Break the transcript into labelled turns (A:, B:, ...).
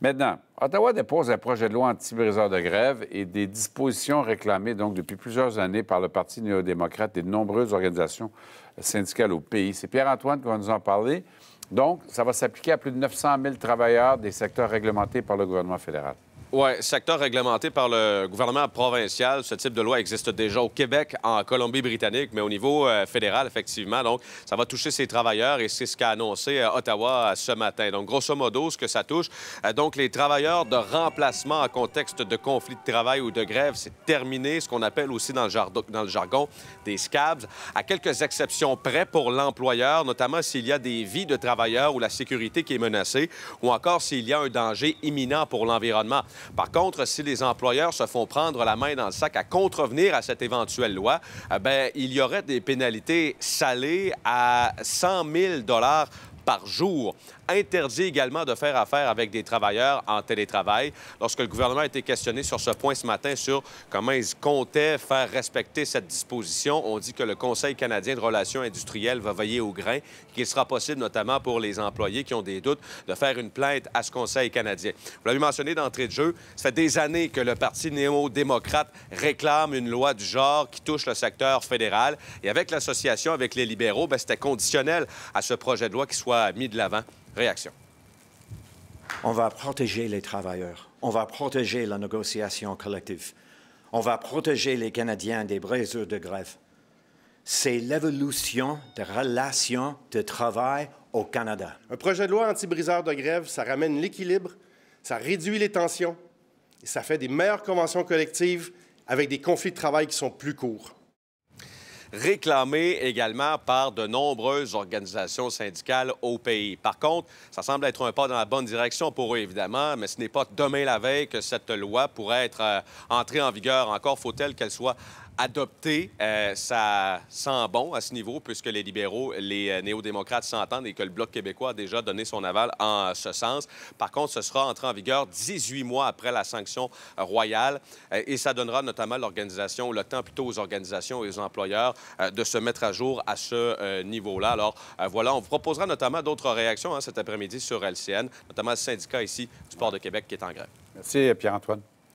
A: Maintenant, Ottawa dépose un projet de loi anti-briseur de grève et des dispositions réclamées donc depuis plusieurs années par le Parti néo-démocrate et de nombreuses organisations syndicales au pays. C'est Pierre-Antoine qui va nous en parler. Donc, ça va s'appliquer à plus de 900 000 travailleurs des secteurs réglementés par le gouvernement fédéral.
B: Oui, secteur réglementé par le gouvernement provincial. Ce type de loi existe déjà au Québec, en Colombie-Britannique, mais au niveau euh, fédéral, effectivement. Donc, ça va toucher ces travailleurs et c'est ce qu'a annoncé euh, Ottawa euh, ce matin. Donc, grosso modo, ce que ça touche, donc les travailleurs de remplacement en contexte de conflit de travail ou de grève, c'est terminé, ce qu'on appelle aussi dans le, dans le jargon des SCABs, à quelques exceptions près pour l'employeur, notamment s'il y a des vies de travailleurs ou la sécurité qui est menacée, ou encore s'il y a un danger imminent pour l'environnement. Par contre, si les employeurs se font prendre la main dans le sac à contrevenir à cette éventuelle loi, eh ben, il y aurait des pénalités salées à 100 000 dollars par jour. Interdit également de faire affaire avec des travailleurs en télétravail. Lorsque le gouvernement a été questionné sur ce point ce matin, sur comment ils comptaient faire respecter cette disposition, on dit que le Conseil canadien de relations industrielles va veiller au grain, qu'il sera possible notamment pour les employés qui ont des doutes de faire une plainte à ce Conseil canadien. Vous l'avez mentionné d'entrée de jeu, ça fait des années que le Parti néo-démocrate réclame une loi du genre qui touche le secteur fédéral. Et avec l'association avec les libéraux, ben, c'était conditionnel à ce projet de loi qui soit mis de l'avant. Réaction.
A: On va protéger
B: les travailleurs. On va protéger la négociation collective. On va protéger les Canadiens des briseurs de grève. C'est l'évolution des relations
A: de travail au Canada. Un projet de loi anti-briseur de grève, ça ramène l'équilibre, ça réduit les tensions et ça fait des meilleures conventions collectives avec des conflits de travail qui sont plus courts
B: réclamé également par de nombreuses organisations syndicales au pays. Par contre, ça semble être un pas dans la bonne direction pour eux, évidemment, mais ce n'est pas demain la veille que cette loi pourrait être euh, entrée en vigueur. Encore faut-elle qu'elle soit adopter, euh, ça sent bon à ce niveau, puisque les libéraux, les euh, néo-démocrates s'entendent et que le Bloc québécois a déjà donné son aval en ce sens. Par contre, ce sera entré en vigueur 18 mois après la sanction royale euh, et ça donnera notamment l'organisation, le temps plutôt aux organisations et aux employeurs de se mettre à jour à ce niveau-là. Alors voilà, on vous proposera notamment d'autres réactions hein, cet après-midi sur LCN, notamment le syndicat ici du Port de Québec qui est en grève.
A: Merci Pierre-Antoine.